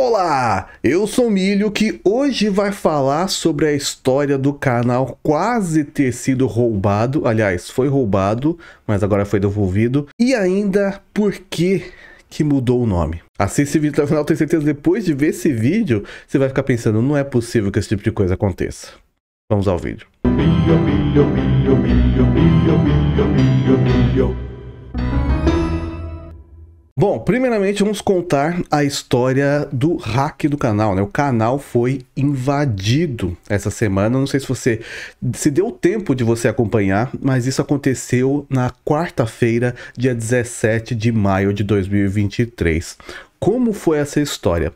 Olá, eu sou Milho que hoje vai falar sobre a história do canal quase ter sido roubado, aliás, foi roubado, mas agora foi devolvido, e ainda por que que mudou o nome. Assista esse vídeo até o final, tenho certeza depois de ver esse vídeo, você vai ficar pensando, não é possível que esse tipo de coisa aconteça. Vamos ao vídeo. Milho, milho, milho, Bom, primeiramente vamos contar a história do hack do canal, né? O canal foi invadido essa semana. Não sei se você se deu tempo de você acompanhar, mas isso aconteceu na quarta-feira, dia 17 de maio de 2023. Como foi essa história?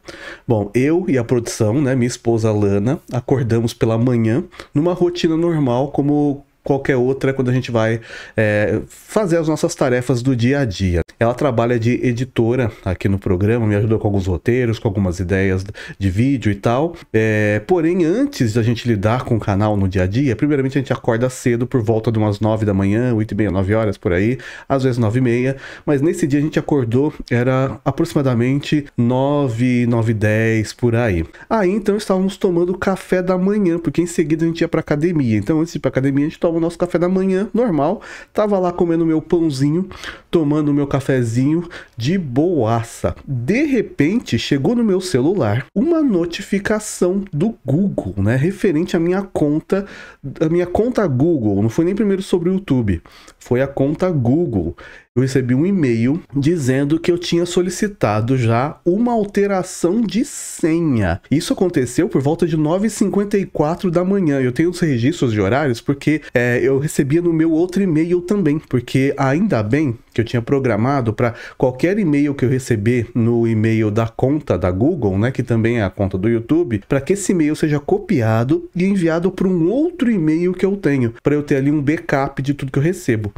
Bom, eu e a produção, né, minha esposa Lana, acordamos pela manhã numa rotina normal como qualquer outra quando a gente vai é, fazer as nossas tarefas do dia a dia. Ela trabalha de editora aqui no programa, me ajudou com alguns roteiros, com algumas ideias de vídeo e tal. É, porém, antes da gente lidar com o canal no dia a dia, primeiramente a gente acorda cedo por volta de umas 9 da manhã, 8 e meia, 9 horas por aí, às vezes 9 e meia, mas nesse dia a gente acordou, era aproximadamente 9, 9 e 10 por aí. Aí então estávamos tomando café da manhã, porque em seguida a gente ia para academia. Então antes de ir pra academia a gente toma o nosso café da manhã, normal. Tava lá comendo meu pãozinho, tomando meu cafezinho de boaça. De repente, chegou no meu celular uma notificação do Google, né, referente à minha conta, a minha conta Google, não foi nem primeiro sobre o YouTube, foi a conta Google eu recebi um e-mail dizendo que eu tinha solicitado já uma alteração de senha. Isso aconteceu por volta de 9h54 da manhã. Eu tenho os registros de horários porque é, eu recebia no meu outro e-mail também, porque ainda bem que eu tinha programado para qualquer e-mail que eu receber no e-mail da conta da Google, né, que também é a conta do YouTube, para que esse e-mail seja copiado e enviado para um outro e-mail que eu tenho, para eu ter ali um backup de tudo que eu recebo.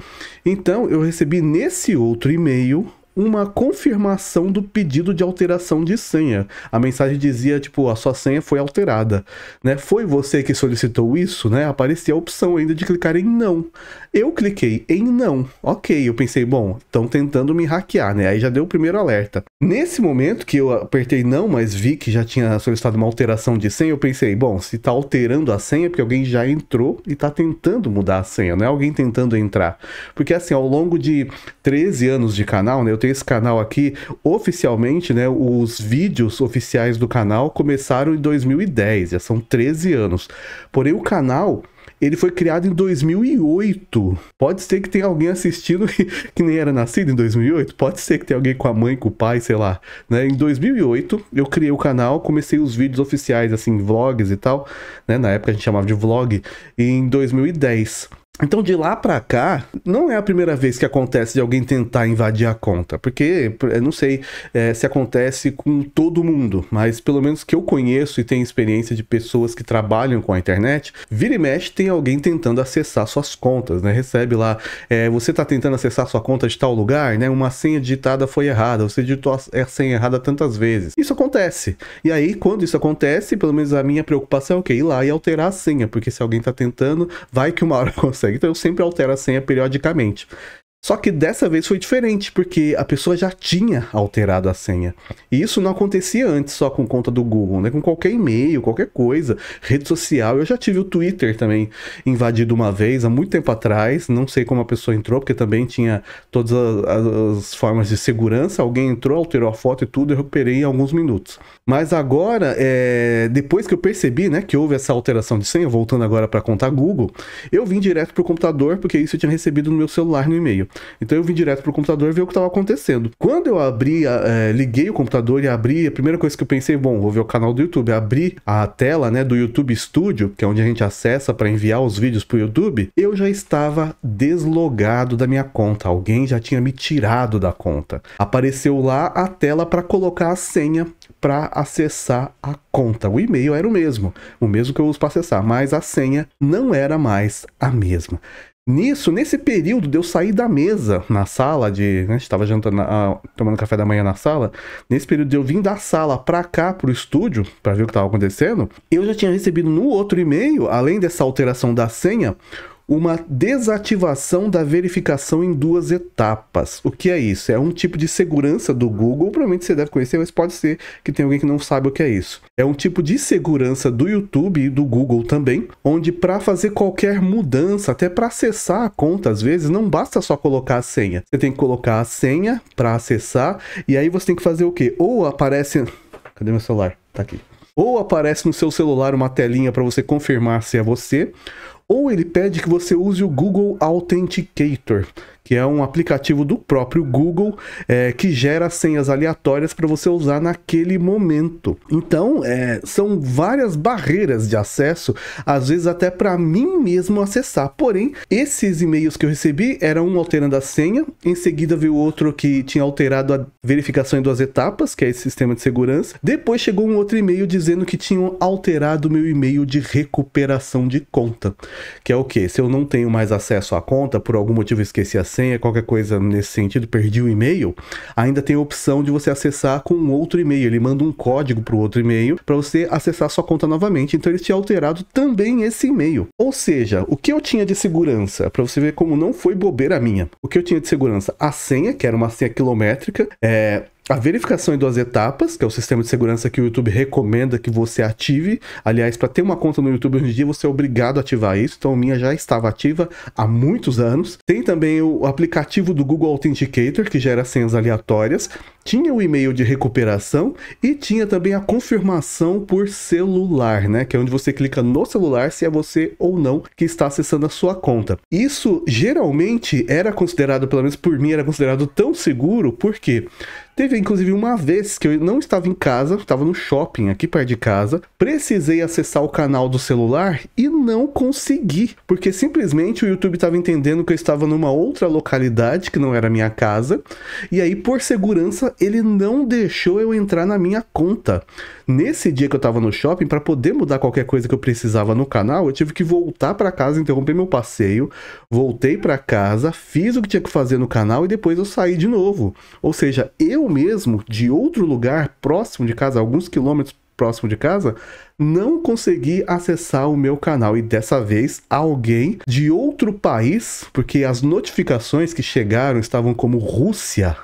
Então, eu recebi nesse outro e-mail uma confirmação do pedido de alteração de senha. A mensagem dizia, tipo, a sua senha foi alterada, né? Foi você que solicitou isso, né? Aparecia a opção ainda de clicar em não. Eu cliquei em não. OK, eu pensei, bom, estão tentando me hackear, né? Aí já deu o primeiro alerta. Nesse momento que eu apertei não, mas vi que já tinha solicitado uma alteração de senha, eu pensei, bom, se tá alterando a senha porque alguém já entrou e tá tentando mudar a senha, não é alguém tentando entrar. Porque assim, ao longo de 13 anos de canal, né, eu ter esse canal aqui oficialmente, né? Os vídeos oficiais do canal começaram em 2010, já são 13 anos. Porém, o canal ele foi criado em 2008. Pode ser que tenha alguém assistindo que, que, nem era nascido em 2008. Pode ser que tenha alguém com a mãe, com o pai, sei lá. Né? Em 2008, eu criei o canal, comecei os vídeos oficiais, assim, vlogs e tal. Né? Na época a gente chamava de vlog. Em 2010. Então de lá para cá, não é a primeira vez que acontece de alguém tentar invadir a conta, porque não sei é, se acontece com todo mundo, mas pelo menos que eu conheço e tenho experiência de pessoas que trabalham com a internet, vira e mexe tem alguém tentando acessar suas contas, né? Recebe lá, é, você tá tentando acessar sua conta de tal lugar, né? Uma senha digitada foi errada, você digitou a senha errada tantas vezes. Isso acontece. E aí quando isso acontece, pelo menos a minha preocupação é o okay, ir lá e alterar a senha, porque se alguém tá tentando, vai que uma hora consegue então eu sempre altero a senha periodicamente. Só que dessa vez foi diferente, porque a pessoa já tinha alterado a senha. E isso não acontecia antes só com conta do Google, né? Com qualquer e-mail, qualquer coisa, rede social. Eu já tive o Twitter também invadido uma vez, há muito tempo atrás. Não sei como a pessoa entrou, porque também tinha todas as, as formas de segurança. Alguém entrou, alterou a foto e tudo, eu recuperei em alguns minutos. Mas agora, é... depois que eu percebi, né, que houve essa alteração de senha, voltando agora para conta Google, eu vim direto pro computador, porque isso eu tinha recebido no meu celular no e-mail. Então eu vim direto pro computador ver o que estava acontecendo. Quando eu abri, é, liguei o computador e abri, a primeira coisa que eu pensei, bom, vou ver o canal do YouTube. Abri a tela, né, do YouTube Studio, que é onde a gente acessa para enviar os vídeos pro YouTube. Eu já estava deslogado da minha conta. Alguém já tinha me tirado da conta. Apareceu lá a tela para colocar a senha para acessar a conta. O e-mail era o mesmo, o mesmo que eu uso para acessar, mas a senha não era mais a mesma. Nisso, nesse período de eu sair da mesa na sala de. Né, a gente estava jantando, ah, tomando café da manhã na sala. Nesse período de eu vim da sala pra cá, pro estúdio, para ver o que estava acontecendo, eu já tinha recebido no outro e-mail, além dessa alteração da senha, uma desativação da verificação em duas etapas. O que é isso? É um tipo de segurança do Google, provavelmente você deve conhecer, mas pode ser que tenha alguém que não saiba o que é isso. É um tipo de segurança do YouTube e do Google também, onde para fazer qualquer mudança, até para acessar a conta, às vezes não basta só colocar a senha. Você tem que colocar a senha para acessar e aí você tem que fazer o quê? Ou aparece Cadê meu celular? Tá aqui ou aparece no seu celular uma telinha para você confirmar se é você, ou ele pede que você use o Google Authenticator, que é um aplicativo do próprio Google é, que gera senhas aleatórias para você usar naquele momento. Então, é, são várias barreiras de acesso, às vezes até para mim mesmo acessar. Porém, esses e-mails que eu recebi eram um alterando a senha, em seguida veio outro que tinha alterado a verificação em duas etapas, que é esse sistema de segurança. Depois chegou um outro e-mail dizendo que tinham alterado meu e-mail de recuperação de conta. Que é o que? Se eu não tenho mais acesso à conta, por algum motivo esqueci a senha, qualquer coisa nesse sentido, perdi o e-mail, ainda tem a opção de você acessar com outro e-mail. Ele manda um código para o outro e-mail para você acessar a sua conta novamente. Então ele tinha alterado também esse e-mail. Ou seja, o que eu tinha de segurança, para você ver como não foi bobeira minha. O que eu tinha de segurança? A senha, que era uma senha quilométrica, é, a verificação em duas etapas, que é o sistema de segurança que o YouTube recomenda que você ative. Aliás, para ter uma conta no YouTube hoje em dia, você é obrigado a ativar isso. Então, minha já estava ativa há muitos anos. Tem também o aplicativo do Google Authenticator, que gera senhas aleatórias. Tinha o e-mail de recuperação e tinha também a confirmação por celular, né? Que é onde você clica no celular se é você ou não que está acessando a sua conta. Isso geralmente era considerado, pelo menos por mim, era considerado tão seguro, porque Teve inclusive uma vez que eu não estava em casa, estava no shopping aqui perto de casa, precisei acessar o canal do celular e não consegui, porque simplesmente o YouTube estava entendendo que eu estava numa outra localidade que não era minha casa, e aí por segurança ele não deixou eu entrar na minha conta. Nesse dia que eu estava no shopping, para poder mudar qualquer coisa que eu precisava no canal, eu tive que voltar para casa, interromper meu passeio, voltei para casa, fiz o que tinha que fazer no canal e depois eu saí de novo. Ou seja, eu mesmo, de outro lugar próximo de casa, alguns quilômetros próximo de casa, não consegui acessar o meu canal. E dessa vez, alguém de outro país, porque as notificações que chegaram estavam como Rússia,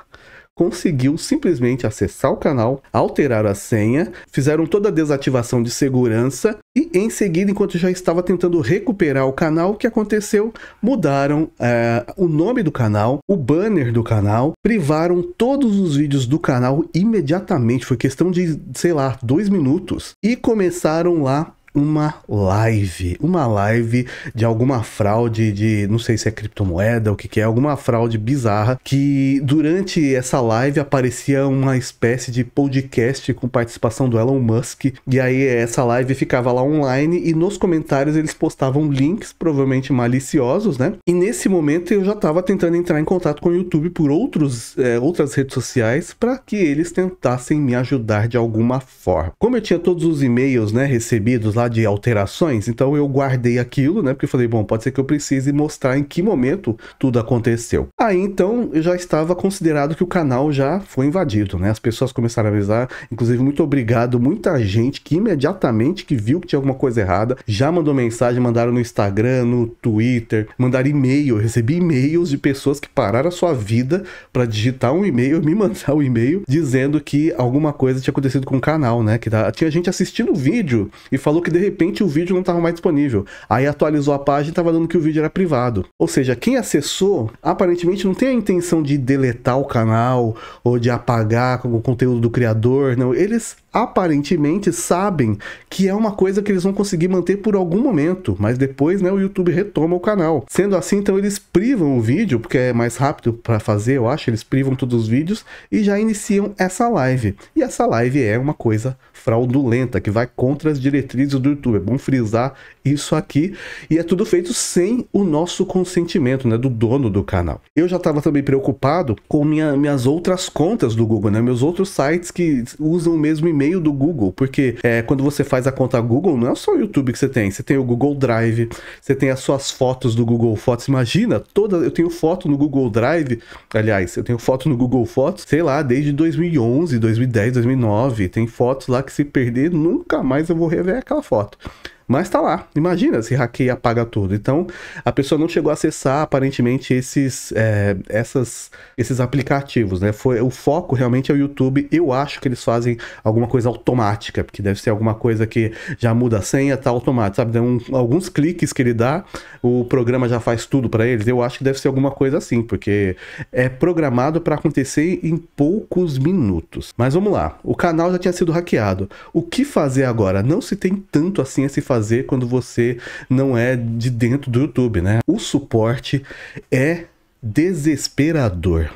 conseguiu simplesmente acessar o canal, alterar a senha, fizeram toda a desativação de segurança e em seguida, enquanto já estava tentando recuperar o canal, o que aconteceu? Mudaram é, o nome do canal, o banner do canal, privaram todos os vídeos do canal imediatamente, foi questão de, sei lá, dois minutos, e começaram lá uma live, uma live de alguma fraude de, não sei se é criptomoeda, o que que é, alguma fraude bizarra, que durante essa live aparecia uma espécie de podcast com participação do Elon Musk, e aí essa live ficava lá online e nos comentários eles postavam links provavelmente maliciosos, né? E nesse momento eu já estava tentando entrar em contato com o YouTube por outros, é, outras redes sociais para que eles tentassem me ajudar de alguma forma. Como eu tinha todos os e-mails, né, recebidos lá de alterações, então eu guardei aquilo, né? Porque eu falei, bom, pode ser que eu precise mostrar em que momento tudo aconteceu. Aí então eu já estava considerado que o canal já foi invadido, né? As pessoas começaram a avisar, inclusive muito obrigado, muita gente que imediatamente que viu que tinha alguma coisa errada, já mandou mensagem, mandaram no Instagram, no Twitter, mandaram e-mail, eu recebi e-mails de pessoas que pararam a sua vida para digitar um e-mail, me mandar um e-mail dizendo que alguma coisa tinha acontecido com o canal, né? Que tinha gente assistindo o vídeo e falou que de repente o vídeo não estava mais disponível. Aí atualizou a página e estava dando que o vídeo era privado. Ou seja, quem acessou aparentemente não tem a intenção de deletar o canal ou de apagar o conteúdo do criador, não. Eles aparentemente sabem que é uma coisa que eles vão conseguir manter por algum momento, mas depois, né, o YouTube retoma o canal. Sendo assim, então eles privam o vídeo, porque é mais rápido para fazer, eu acho, eles privam todos os vídeos e já iniciam essa live. E essa live é uma coisa fraudulenta que vai contra as diretrizes do YouTube. É bom frisar isso aqui. E é tudo feito sem o nosso consentimento, né? Do dono do canal. Eu já estava também preocupado com minha, minhas outras contas do Google, né? Meus outros sites que usam o mesmo e-mail do Google. Porque é, quando você faz a conta Google, não é só o YouTube que você tem. Você tem o Google Drive, você tem as suas fotos do Google Fotos. Imagina, toda, eu tenho foto no Google Drive. Aliás, eu tenho foto no Google Fotos, sei lá, desde 2011, 2010, 2009. Tem fotos lá que se perder, nunca mais eu vou rever aquela foto foto. Mas tá lá. Imagina se hackeia apaga tudo. Então, a pessoa não chegou a acessar aparentemente esses, é, essas, esses aplicativos, né? Foi, o foco realmente é o YouTube. Eu acho que eles fazem alguma coisa automática, porque deve ser alguma coisa que já muda a senha, tá automático, sabe? Então, um, alguns cliques que ele dá, o programa já faz tudo para eles. Eu acho que deve ser alguma coisa assim, porque é programado para acontecer em poucos minutos. Mas vamos lá. O canal já tinha sido hackeado. O que fazer agora? Não se tem tanto assim a se fazer fazer quando você não é de dentro do YouTube, né? O suporte é desesperador.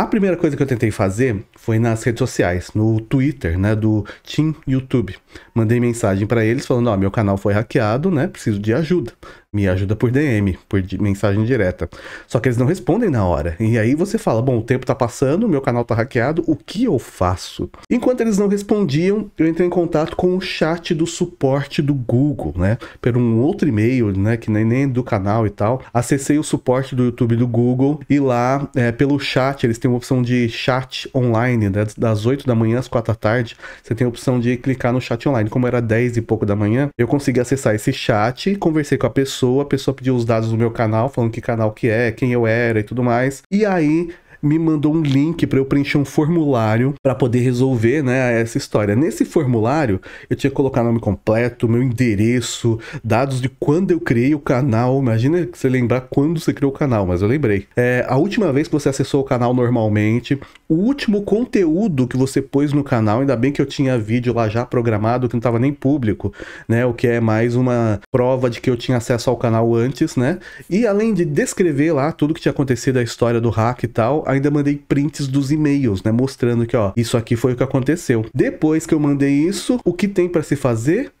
A primeira coisa que eu tentei fazer foi nas redes sociais, no Twitter, né, do Team YouTube. Mandei mensagem para eles falando: "Ó, meu canal foi hackeado, né? Preciso de ajuda. Me ajuda por DM, por mensagem direta". Só que eles não respondem na hora. E aí você fala: "Bom, o tempo tá passando, meu canal tá hackeado, o que eu faço?". Enquanto eles não respondiam, eu entrei em contato com o chat do suporte do Google, né, por um outro e-mail, né, que nem nem do canal e tal. Acessei o suporte do YouTube do Google e lá, é, pelo chat, eles têm uma opção de chat online, né? das 8 da manhã às 4 da tarde, você tem a opção de clicar no chat online. Como era 10 e pouco da manhã, eu consegui acessar esse chat, conversei com a pessoa, a pessoa pediu os dados do meu canal, falando que canal que é, quem eu era e tudo mais. E aí me mandou um link para eu preencher um formulário para poder resolver, né, essa história. Nesse formulário, eu tinha que colocar nome completo, meu endereço, dados de quando eu criei o canal. Imagina você lembrar quando você criou o canal, mas eu lembrei. É, a última vez que você acessou o canal normalmente, o último conteúdo que você pôs no canal, ainda bem que eu tinha vídeo lá já programado que não estava nem público, né, o que é mais uma prova de que eu tinha acesso ao canal antes, né? E além de descrever lá tudo que tinha acontecido, a história do hack e tal, ainda mandei prints dos e-mails, né? Mostrando que, ó, isso aqui foi o que aconteceu. Depois que eu mandei isso, o que tem para se fazer?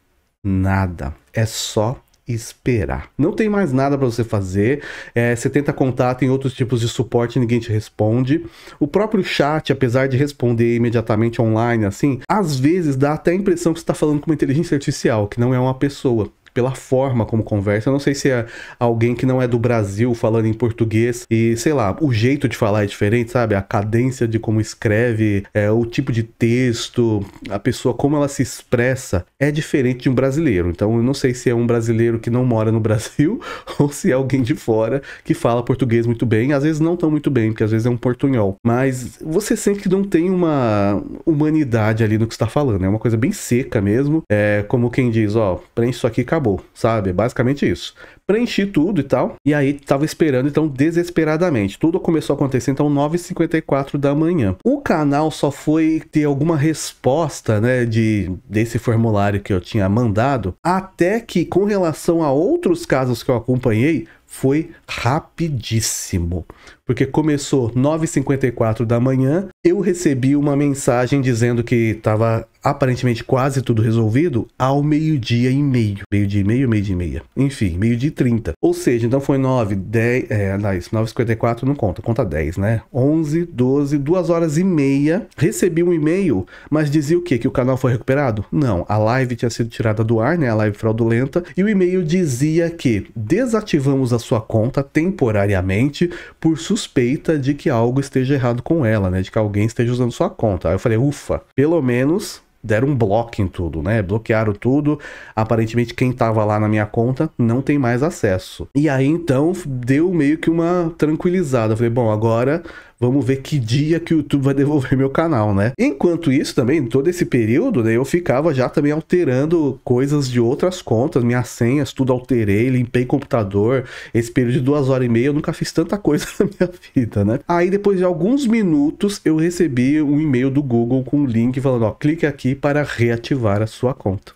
Nada. É só esperar. Não tem mais nada para você fazer. É, você tenta contato em outros tipos de suporte, ninguém te responde. O próprio chat, apesar de responder imediatamente online, assim, às vezes dá até a impressão que você está falando com uma inteligência artificial, que não é uma pessoa pela forma como conversa. Eu não sei se é alguém que não é do Brasil falando em português e, sei lá, o jeito de falar é diferente, sabe? A cadência de como escreve, é, o tipo de texto, a pessoa, como ela se expressa, é diferente de um brasileiro. Então eu não sei se é um brasileiro que não mora no Brasil ou se é alguém de fora que fala português muito bem, às vezes não tão muito bem, porque às vezes é um portunhol. Mas você sente que não tem uma humanidade ali no que está falando, é uma coisa bem seca mesmo. É como quem diz, ó, preenche isso aqui acabou acabou, sabe? É basicamente isso. Preenchi tudo e tal, e aí tava esperando então desesperadamente. Tudo começou a acontecer então 9h54 da manhã. O canal só foi ter alguma resposta, né, de, desse formulário que eu tinha mandado, até que com relação a outros casos que eu acompanhei, foi rapidíssimo porque começou 9h54 da manhã, eu recebi uma mensagem dizendo que estava aparentemente quase tudo resolvido ao meio-dia e meio. Meio-dia e meio, meio-dia e meia. Enfim, meio-dia e 30. Ou seja, então foi 9, 10. É, não, isso, 9h54 não conta, conta 10, né? 11, 12, 2 horas e meia. Recebi um e-mail, mas dizia o quê? Que o canal foi recuperado? Não, a live tinha sido tirada do ar, né? A live fraudulenta. E o e-mail dizia que desativamos a sua conta temporariamente por suspensão suspeita de que algo esteja errado com ela, né? De que alguém esteja usando sua conta. Aí eu falei, ufa, pelo menos deram um bloco em tudo, né? Bloquearam tudo. Aparentemente quem tava lá na minha conta não tem mais acesso. E aí então deu meio que uma tranquilizada. Eu falei, bom, agora Vamos ver que dia que o YouTube vai devolver meu canal, né? Enquanto isso, também, todo esse período, né, eu ficava já também alterando coisas de outras contas, minhas senhas, tudo alterei, limpei computador. Esse período de duas horas e meia, eu nunca fiz tanta coisa na minha vida, né? Aí, depois de alguns minutos, eu recebi um e-mail do Google com um link falando: ó, clique aqui para reativar a sua conta.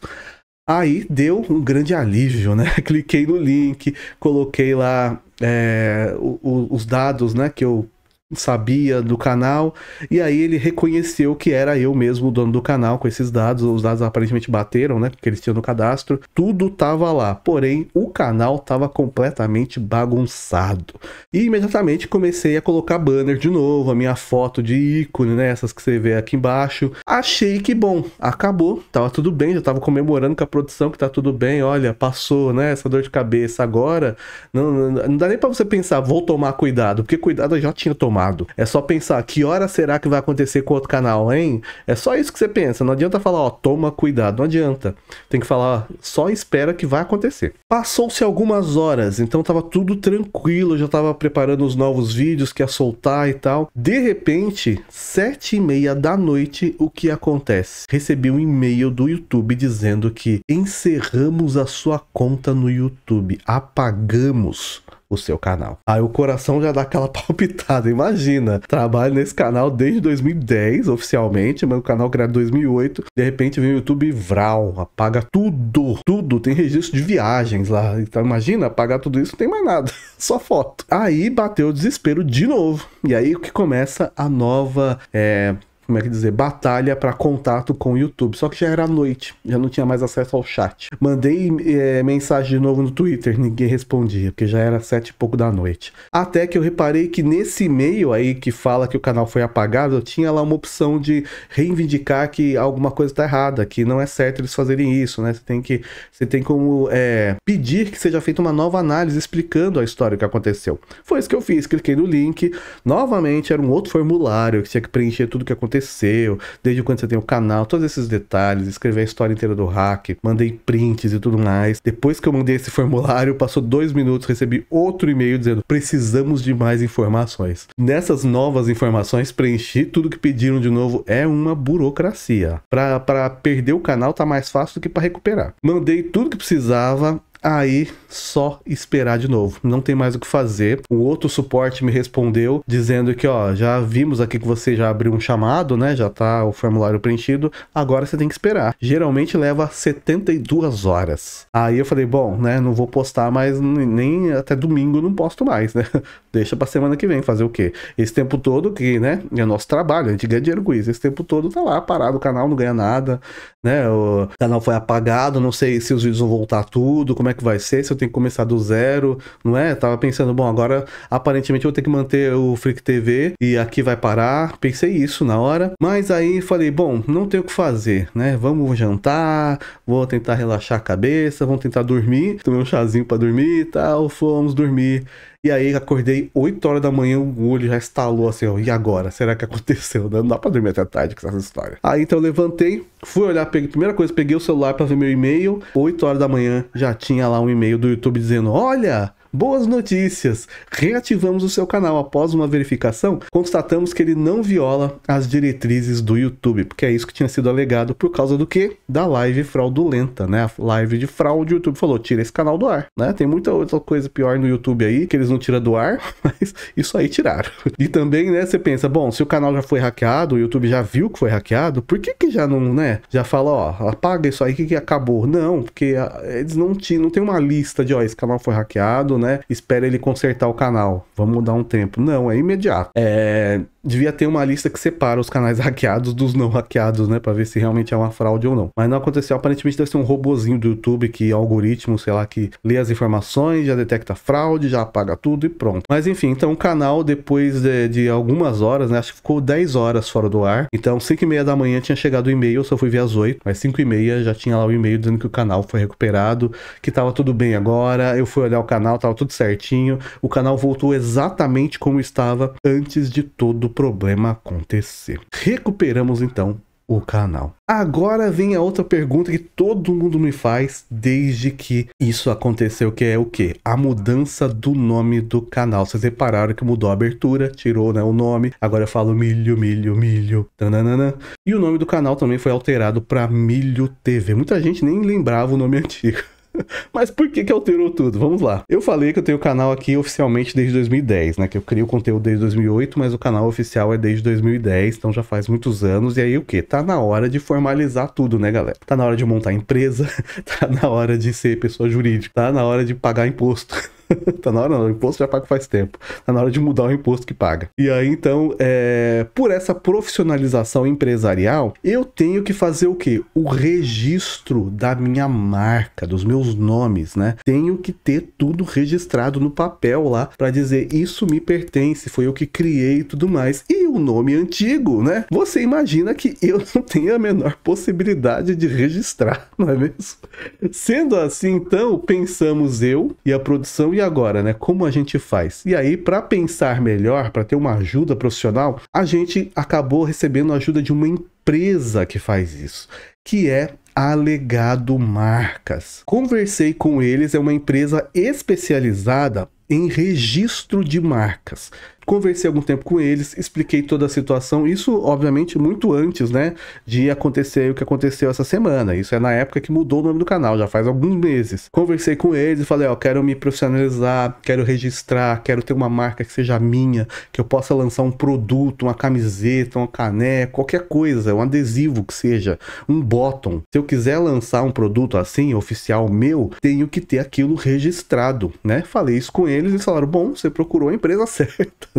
Aí deu um grande alívio, né? Cliquei no link, coloquei lá é, os dados né, que eu sabia do canal, e aí ele reconheceu que era eu mesmo o dono do canal com esses dados, os dados aparentemente bateram, né, porque eles tinham no cadastro, tudo tava lá, porém o canal tava completamente bagunçado. E imediatamente comecei a colocar banner de novo, a minha foto de ícone, né, essas que você vê aqui embaixo. Achei que bom, acabou, tava tudo bem, já tava comemorando com a produção que tá tudo bem, olha, passou, né, essa dor de cabeça agora, não, não, não dá nem para você pensar, vou tomar cuidado, porque cuidado eu já tinha tomado tomado. É só pensar que hora será que vai acontecer com outro canal, hein? É só isso que você pensa. Não adianta falar, ó, toma cuidado, não adianta. Tem que falar, ó, só espera que vai acontecer. Passou-se algumas horas, então tava tudo tranquilo, já tava preparando os novos vídeos que ia soltar e tal. De repente, sete e meia da noite, o que acontece? Recebi um e-mail do YouTube dizendo que encerramos a sua conta no YouTube, apagamos o seu canal. Aí o coração já dá aquela palpitada, imagina. Trabalho nesse canal desde 2010, oficialmente, mas o canal criado em 2008. De repente vem o YouTube Vral, apaga tudo, tudo. Tem registro de viagens lá. Então imagina, apagar tudo isso não tem mais nada, só foto. Aí bateu o desespero de novo. E aí que começa a nova. É como é que dizer, batalha para contato com o YouTube. Só que já era noite, já não tinha mais acesso ao chat. Mandei é, mensagem de novo no Twitter, ninguém respondia, porque já era sete e pouco da noite. Até que eu reparei que nesse e-mail aí que fala que o canal foi apagado, eu tinha lá uma opção de reivindicar que alguma coisa está errada, que não é certo eles fazerem isso, né? Você tem que, você tem como é, pedir que seja feita uma nova análise explicando a história que aconteceu. Foi isso que eu fiz, cliquei no link, novamente era um outro formulário que tinha que preencher tudo que aconteceu aconteceu, desde quando você tem o canal, todos esses detalhes, escrever a história inteira do hack, mandei prints e tudo mais. Depois que eu mandei esse formulário, passou dois minutos, recebi outro e-mail dizendo: precisamos de mais informações. Nessas novas informações, preenchi tudo que pediram de novo. É uma burocracia. Para perder o canal tá mais fácil do que para recuperar. Mandei tudo que precisava, aí só esperar de novo. Não tem mais o que fazer. Um outro suporte me respondeu dizendo que, ó, já vimos aqui que você já abriu um chamado, né? Já tá o formulário preenchido. Agora você tem que esperar. Geralmente leva 72 horas. Aí eu falei, bom, né? Não vou postar mais nem até domingo não posto mais, né? Deixa pra semana que vem fazer o quê? Esse tempo todo que, né? É nosso trabalho, a gente ganha dinheiro com isso. Esse tempo todo tá lá parado o canal, não ganha nada, né? O canal foi apagado, não sei se os vídeos vão voltar tudo, como é que vai ser, se eu tenho que começar do zero, não é? Tava pensando, bom, agora aparentemente eu vou ter que manter o Freak TV e aqui vai parar. Pensei isso na hora, mas aí falei, bom, não tenho o que fazer, né? Vamos jantar, vou tentar relaxar a cabeça, vamos tentar dormir. Tomei um chazinho para dormir e tal, fomos dormir. E aí acordei 8 horas da manhã, o olho já estalou assim, ó, e agora? Será que aconteceu? Não dá pra dormir até tarde com essa história. Aí então eu levantei, fui olhar, peguei, primeira coisa, peguei o celular pra ver meu e-mail, 8 horas da manhã já tinha lá um e-mail do YouTube dizendo, olha... Boas notícias! Reativamos o seu canal após uma verificação, constatamos que ele não viola as diretrizes do YouTube, porque é isso que tinha sido alegado por causa do que? Da live fraudulenta, né? A live de fraude, o YouTube falou, tira esse canal do ar, né? Tem muita outra coisa pior no YouTube aí, que eles não tiram do ar, mas isso aí tiraram. E também, né, você pensa, bom, se o canal já foi hackeado, o YouTube já viu que foi hackeado, por que que já não, né, já fala, ó, apaga isso aí que, que acabou? Não, porque ah, eles não tinham, não tem uma lista de, ó, esse canal foi hackeado, né? né? Espera ele consertar o canal. Vamos dar um tempo. Não, é imediato. É, devia ter uma lista que separa os canais hackeados dos não hackeados, né? Pra ver se realmente é uma fraude ou não. Mas não aconteceu. Aparentemente deve ser um robozinho do YouTube que algoritmo, sei lá, que lê as informações, já detecta fraude, já apaga tudo e pronto. Mas enfim, então o canal, depois de, de algumas horas, né? Acho que ficou 10 horas fora do ar. Então, 5 e meia da manhã tinha chegado o e-mail, eu só fui ver às 8. Mas 5 e meia já tinha lá o e-mail dizendo que o canal foi recuperado, que tava tudo bem agora. Eu fui olhar o canal, tava tudo certinho. O canal voltou exatamente como estava antes de todo o problema acontecer. Recuperamos então o canal. Agora vem a outra pergunta que todo mundo me faz desde que isso aconteceu, que é o que? A mudança do nome do canal. Vocês repararam que mudou a abertura, tirou né, o nome, agora eu falo milho, milho, milho, tananana. E o nome do canal também foi alterado para Milho TV. Muita gente nem lembrava o nome antigo. Mas por que que alterou tudo? Vamos lá. Eu falei que eu tenho o canal aqui oficialmente desde 2010, né? Que eu criei o conteúdo desde 2008, mas o canal oficial é desde 2010, então já faz muitos anos. E aí o que? Tá na hora de formalizar tudo, né, galera? Tá na hora de montar empresa, tá na hora de ser pessoa jurídica, tá na hora de pagar imposto. tá na hora, não. O imposto já pago faz tempo. Tá na hora de mudar o imposto que paga. E aí, então, é... por essa profissionalização empresarial, eu tenho que fazer o quê? O registro da minha marca, dos meus nomes, né? Tenho que ter tudo registrado no papel lá para dizer isso me pertence, foi eu que criei e tudo mais. E o nome antigo, né? Você imagina que eu não tenho a menor possibilidade de registrar, não é mesmo? Sendo assim, então, pensamos eu e a produção e agora, né? Como a gente faz? E aí, para pensar melhor, para ter uma ajuda profissional, a gente acabou recebendo a ajuda de uma empresa que faz isso, que é Alegado Marcas. Conversei com eles, é uma empresa especializada em registro de marcas. Conversei algum tempo com eles, expliquei toda a situação. Isso, obviamente, muito antes, né? De acontecer o que aconteceu essa semana. Isso é na época que mudou o nome do canal, já faz alguns meses. Conversei com eles e falei: Ó, quero me profissionalizar, quero registrar, quero ter uma marca que seja minha, que eu possa lançar um produto, uma camiseta, uma caneca, qualquer coisa, um adesivo que seja, um bottom. Se eu quiser lançar um produto assim, oficial meu, tenho que ter aquilo registrado, né? Falei isso com eles e falaram: Bom, você procurou a empresa certa.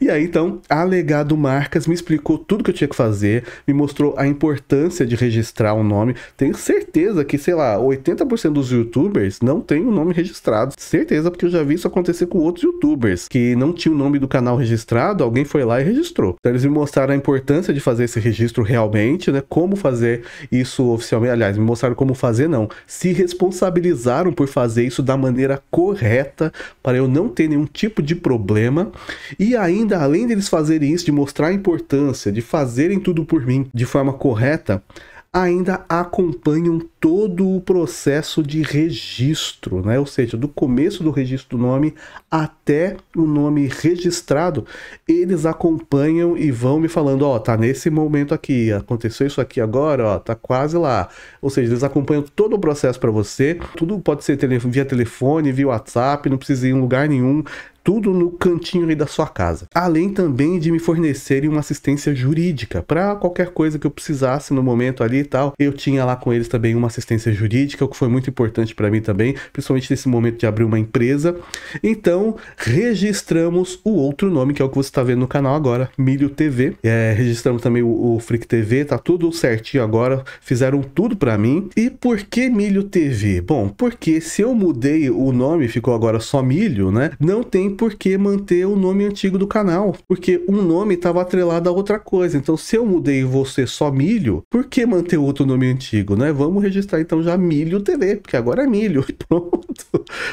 E aí, então, alegado Marcas me explicou tudo que eu tinha que fazer, me mostrou a importância de registrar um nome. Tenho certeza que, sei lá, 80% dos youtubers não tem o um nome registrado. Certeza, porque eu já vi isso acontecer com outros youtubers que não tinha o nome do canal registrado, alguém foi lá e registrou. Então, eles me mostraram a importância de fazer esse registro realmente, né? Como fazer isso oficialmente. Aliás, me mostraram como fazer, não. Se responsabilizaram por fazer isso da maneira correta para eu não ter nenhum tipo de problema e ainda, além deles fazerem isso, de mostrar a importância, de fazerem tudo por mim de forma correta, ainda acompanham todo o processo de registro, né? ou seja, do começo do registro do nome até o nome registrado, eles acompanham e vão me falando, ó, oh, tá nesse momento aqui, aconteceu isso aqui agora, ó, tá quase lá. Ou seja, eles acompanham todo o processo para você. Tudo pode ser via telefone, via WhatsApp, não precisa ir em lugar nenhum tudo no cantinho aí da sua casa. Além também de me fornecerem uma assistência jurídica para qualquer coisa que eu precisasse no momento ali e tal. Eu tinha lá com eles também uma assistência jurídica, o que foi muito importante para mim também, principalmente nesse momento de abrir uma empresa. Então, registramos o outro nome, que é o que você está vendo no canal agora, Milho TV. É, registramos também o, o Freak TV, tá tudo certinho agora, fizeram tudo para mim. E por que Milho TV? Bom, porque se eu mudei o nome, ficou agora só Milho, né? Não tem por que manter o nome antigo do canal, porque um nome estava atrelado a outra coisa. Então, se eu mudei você só milho, por que manter outro nome antigo, né? Vamos registrar então já Milho TV, porque agora é milho. E pronto.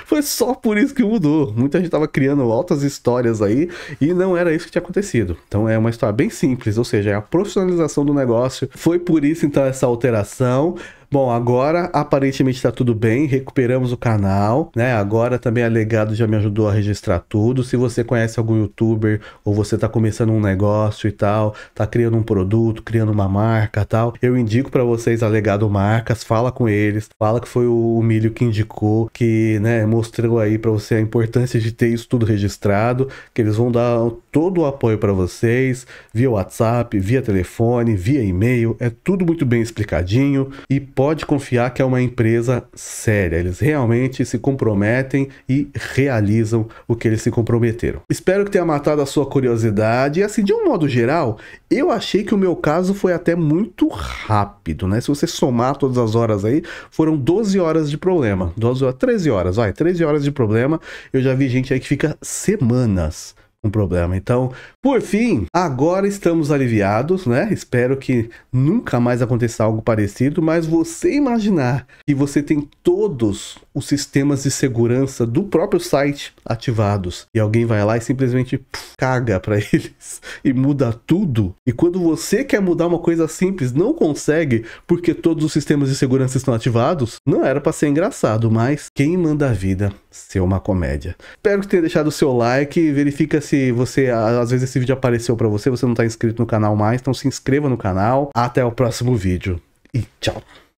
Foi só por isso que mudou. Muita gente estava criando altas histórias aí e não era isso que tinha acontecido. Então, é uma história bem simples, ou seja, é a profissionalização do negócio. Foi por isso então essa alteração. Bom, agora aparentemente está tudo bem, recuperamos o canal, né? Agora também a Legado já me ajudou a registrar tudo. Se você conhece algum youtuber ou você está começando um negócio e tal, tá criando um produto, criando uma marca, tal, eu indico para vocês a Legado Marcas, fala com eles, fala que foi o Milho que indicou, que, né, mostrou aí para você a importância de ter isso tudo registrado, que eles vão dar todo o apoio para vocês, via WhatsApp, via telefone, via e-mail, é tudo muito bem explicadinho e pode confiar que é uma empresa séria. Eles realmente se comprometem e realizam o que eles se comprometeram. Espero que tenha matado a sua curiosidade. E assim, de um modo geral, eu achei que o meu caso foi até muito rápido, né? Se você somar todas as horas aí, foram 12 horas de problema. 12 horas, 13 horas, vai, 13 horas de problema. Eu já vi gente aí que fica semanas um problema. Então, por fim, agora estamos aliviados, né? Espero que nunca mais aconteça algo parecido, mas você imaginar que você tem todos os sistemas de segurança do próprio site ativados. E alguém vai lá e simplesmente caga para eles e muda tudo. E quando você quer mudar uma coisa simples, não consegue porque todos os sistemas de segurança estão ativados, não era para ser engraçado, mas quem manda a vida ser uma comédia. Espero que tenha deixado o seu like, verifica se você às vezes esse vídeo apareceu para você, você não está inscrito no canal mais, então se inscreva no canal. Até o próximo vídeo e tchau.